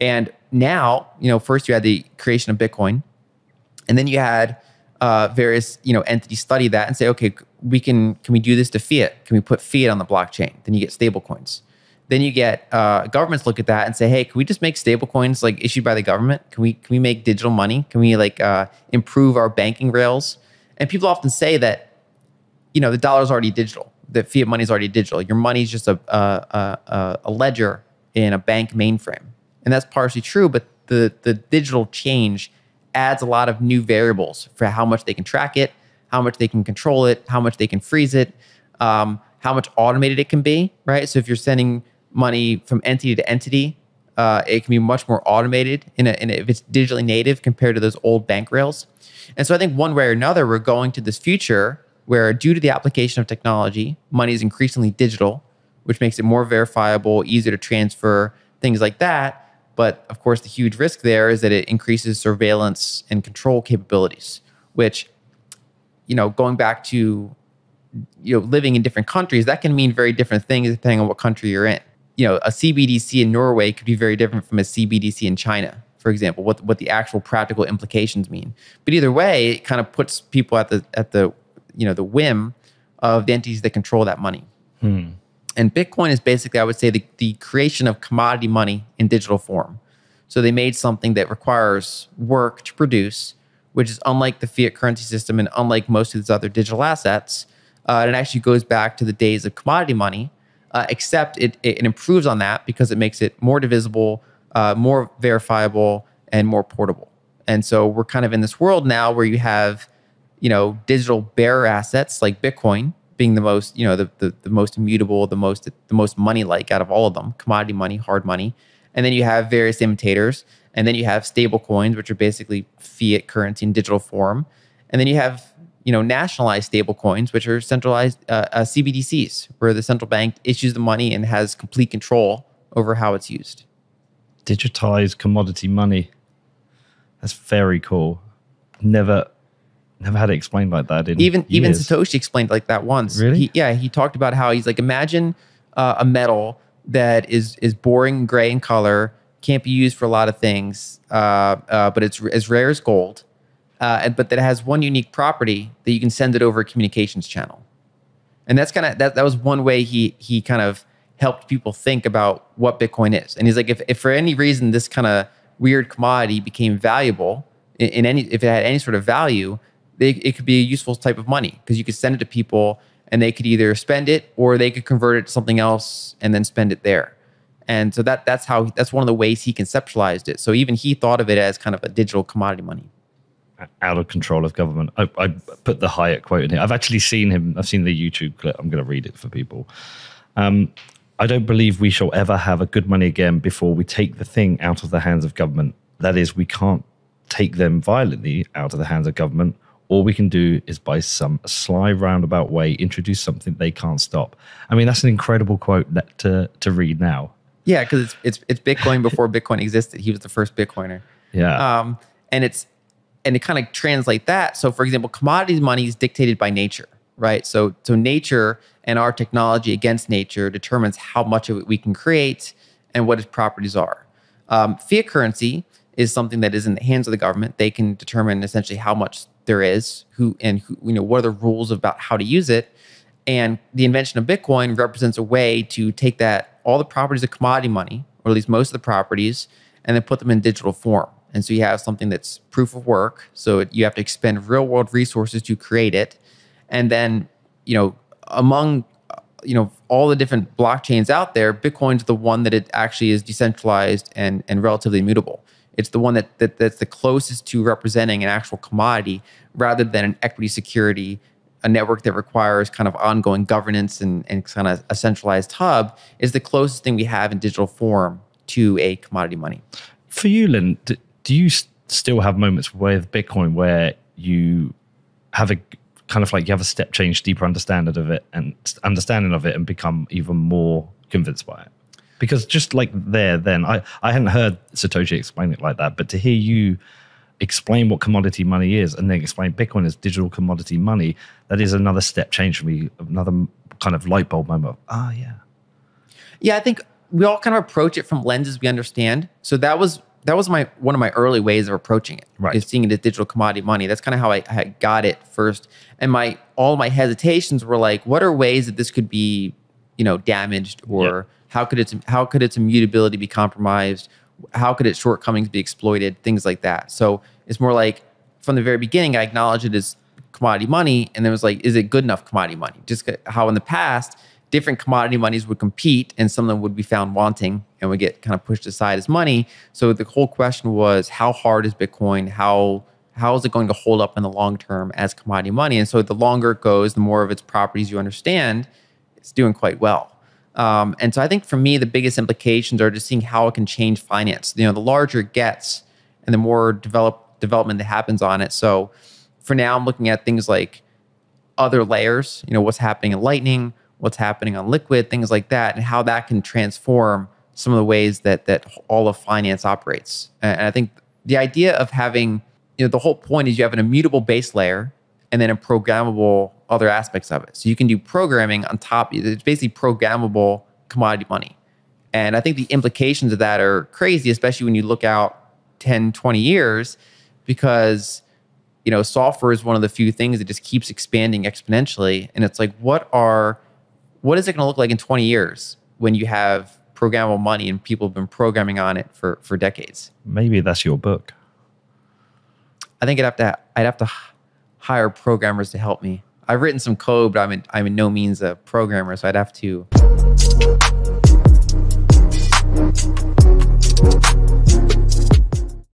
And now, you know, first you had the creation of Bitcoin, and then you had uh, various you know entities study that and say, okay, we can can we do this to fiat? Can we put fiat on the blockchain? Then you get stable coins. Then you get uh, governments look at that and say, hey, can we just make stable coins like issued by the government? Can we can we make digital money? Can we like uh, improve our banking rails? And people often say that you know the dollar is already digital. The fiat money is already digital. Your money is just a a, a, a ledger in a bank mainframe and that's partially true. But the the digital change adds a lot of new variables for how much they can track it, how much they can control it, how much they can freeze it, um, how much automated it can be. Right. So if you're sending money from entity to entity, uh, it can be much more automated in a, in a, if it's digitally native compared to those old bank rails. And so I think one way or another, we're going to this future where, due to the application of technology, money is increasingly digital, which makes it more verifiable, easier to transfer, things like that. But of course, the huge risk there is that it increases surveillance and control capabilities, which, you know, going back to, you know, living in different countries, that can mean very different things depending on what country you're in. You know, a CBDC in Norway could be very different from a CBDC in China, for example, what, what the actual practical implications mean. But either way, it kind of puts people at the, at the, you know, the whim of the entities that control that money. Hmm. And Bitcoin is basically, I would say, the, the creation of commodity money in digital form. So they made something that requires work to produce, which is unlike the fiat currency system and unlike most of these other digital assets. Uh, and it actually goes back to the days of commodity money, uh, except it, it, improves on that because it makes it more divisible, uh, more verifiable, and more portable. And so we're kind of in this world now where you have, you know, digital bearer assets like Bitcoin, being the most, you know, the, the, the most immutable, the most the most money like out of all of them, commodity money, hard money. And then you have various imitators, and then you have stable coins, which are basically fiat currency in digital form. And then you have, you know, nationalized stable coins, which are centralized uh, uh, CBDCs, where the central bank issues the money and has complete control over how it's used. Digitized commodity money. That's very cool. Never never had it explained like that. even years. even Satoshi explained like that once. Really? He, yeah, he talked about how he's like, imagine uh, a metal that is is boring gray in color, can't be used for a lot of things, uh, uh, but it's as rare as gold, uh, and but that has one unique property that you can send it over a communications channel, and that's kind of that. That was one way he he kind of helped people think about what Bitcoin is. And he's like, if, if for any reason this kind of weird commodity became valuable in any if it had any sort of value they, it could be a useful type of money because you could send it to people and they could either spend it or they could convert it to something else and then spend it there. And so that that's how that's one of the ways he conceptualized it. So even he thought of it as kind of a digital commodity money. Out of control of government. I, I put the Hayek quote in here. I've actually seen him. I've seen the YouTube clip. I'm going to read it for people. Um, I don't believe we shall ever have a good money again before we take the thing out of the hands of government. That is, we can't take them violently out of the hands of government all we can do is by some sly roundabout way introduce something they can't stop. I mean, that's an incredible quote that to, to read now. Yeah, because it's, it's it's Bitcoin before Bitcoin existed. He was the first Bitcoiner. Yeah. Um, and it's and to kind of translate that. So, for example, commodities money is dictated by nature, right? So, so nature and our technology against nature determines how much of it we can create and what its properties are. Um, fiat currency is something that is in the hands of the government. They can determine essentially how much there is who and who, you know what are the rules about how to use it and the invention of bitcoin represents a way to take that all the properties of commodity money or at least most of the properties and then put them in digital form and so you have something that's proof of work so you have to expend real world resources to create it and then you know among you know all the different blockchains out there bitcoin's the one that it actually is decentralized and and relatively immutable it's the one that, that that's the closest to representing an actual commodity rather than an equity security, a network that requires kind of ongoing governance and, and kind of a centralized hub is the closest thing we have in digital form to a commodity money. For you, Lynn, do you still have moments with Bitcoin where you have a kind of like you have a step change, deeper understanding of it, and understanding of it, and become even more convinced by it? because just like there, then I I hadn't heard Satoshi explain it like that, but to hear you explain what commodity money is and then explain Bitcoin as digital commodity money, that is another step change for me, another kind of light bulb moment. Ah, oh, yeah. Yeah, I think we all kind of approach it from lenses we understand. So that was that was my one of my early ways of approaching it. Right. Is seeing it as digital commodity money. That's kind of how I, I got it first. And my all my hesitations were like, what are ways that this could be, you know, damaged or how could its how could its immutability be compromised? How could its shortcomings be exploited? Things like that. So it's more like from the very beginning, I acknowledge it as commodity money, and then it was like, is it good enough commodity money? Just how in the past different commodity monies would compete and some of them would be found wanting and would get kind of pushed aside as money. So the whole question was how hard is Bitcoin? How how is it going to hold up in the long term as commodity money? And so the longer it goes, the more of its properties you understand, it's doing quite well. Um, and so I think for me, the biggest implications are just seeing how it can change finance. You know, the larger it gets and the more develop, development that happens on it. So for now, I'm looking at things like other layers, you know, what's happening in Lightning, what's happening on Liquid, things like that, and how that can transform some of the ways that that all of finance operates. And I think the idea of having, you know, the whole point is you have an immutable base layer and then a programmable other aspects of it. So you can do programming on top. It's basically programmable commodity money. And I think the implications of that are crazy, especially when you look out 10, 20 years, because you know, software is one of the few things that just keeps expanding exponentially. And it's like, what are what is it going to look like in 20 years when you have programmable money and people have been programming on it for for decades? Maybe that's your book. I think I'd have to I'd have to hire programmers to help me. I've written some code, but I'm in, I'm in no means a programmer, so I'd have to.